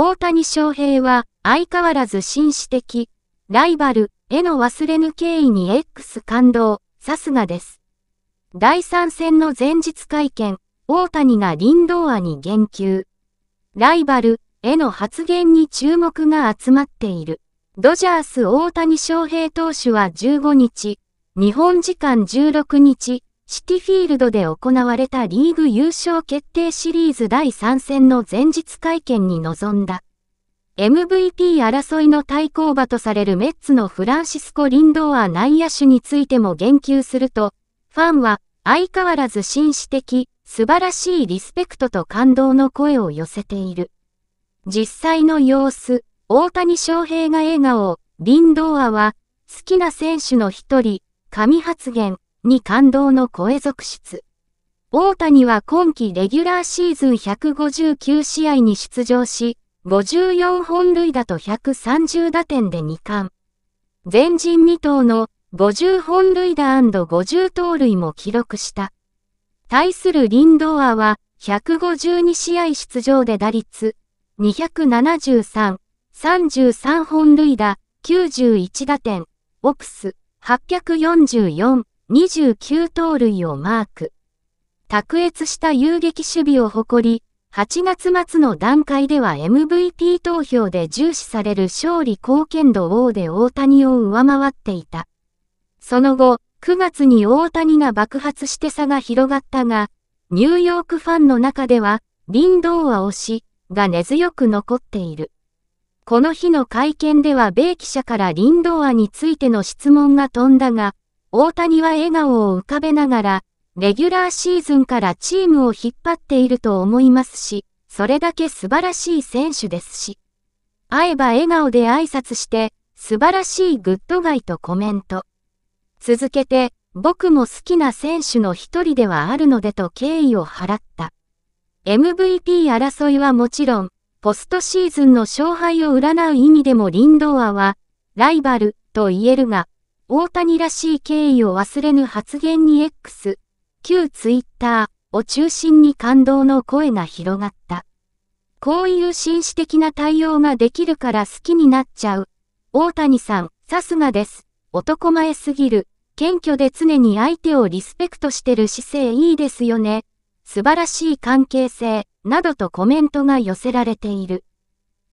大谷翔平は相変わらず紳士的、ライバルへの忘れぬ敬意に X 感動、さすがです。第3戦の前日会見、大谷が林道アに言及。ライバルへの発言に注目が集まっている。ドジャース大谷翔平投手は15日、日本時間16日、シティフィールドで行われたリーグ優勝決定シリーズ第3戦の前日会見に臨んだ。MVP 争いの対抗馬とされるメッツのフランシスコ・リンドーア内野手についても言及すると、ファンは相変わらず紳士的、素晴らしいリスペクトと感動の声を寄せている。実際の様子、大谷翔平が笑顔、リンドーアは好きな選手の一人、神発言。に感動の声続出。大谷は今季レギュラーシーズン159試合に出場し、54本塁打と130打点で2冠。前人未到の50本塁打 &50 盗塁も記録した。対するリンドアは152試合出場で打率273、33本塁打、91打点、オプス844。29盗塁をマーク。卓越した遊撃守備を誇り、8月末の段階では MVP 投票で重視される勝利貢献度王で大谷を上回っていた。その後、9月に大谷が爆発して差が広がったが、ニューヨークファンの中では、リンドー推しが根強く残っている。この日の会見では米記者からリンドーアについての質問が飛んだが、大谷は笑顔を浮かべながら、レギュラーシーズンからチームを引っ張っていると思いますし、それだけ素晴らしい選手ですし。会えば笑顔で挨拶して、素晴らしいグッドガイとコメント。続けて、僕も好きな選手の一人ではあるのでと敬意を払った。MVP 争いはもちろん、ポストシーズンの勝敗を占う意味でもリンドアは、ライバルと言えるが、大谷らしい敬意を忘れぬ発言に X、旧ツイッターを中心に感動の声が広がった。こういう紳士的な対応ができるから好きになっちゃう。大谷さん、さすがです。男前すぎる。謙虚で常に相手をリスペクトしてる姿勢いいですよね。素晴らしい関係性、などとコメントが寄せられている。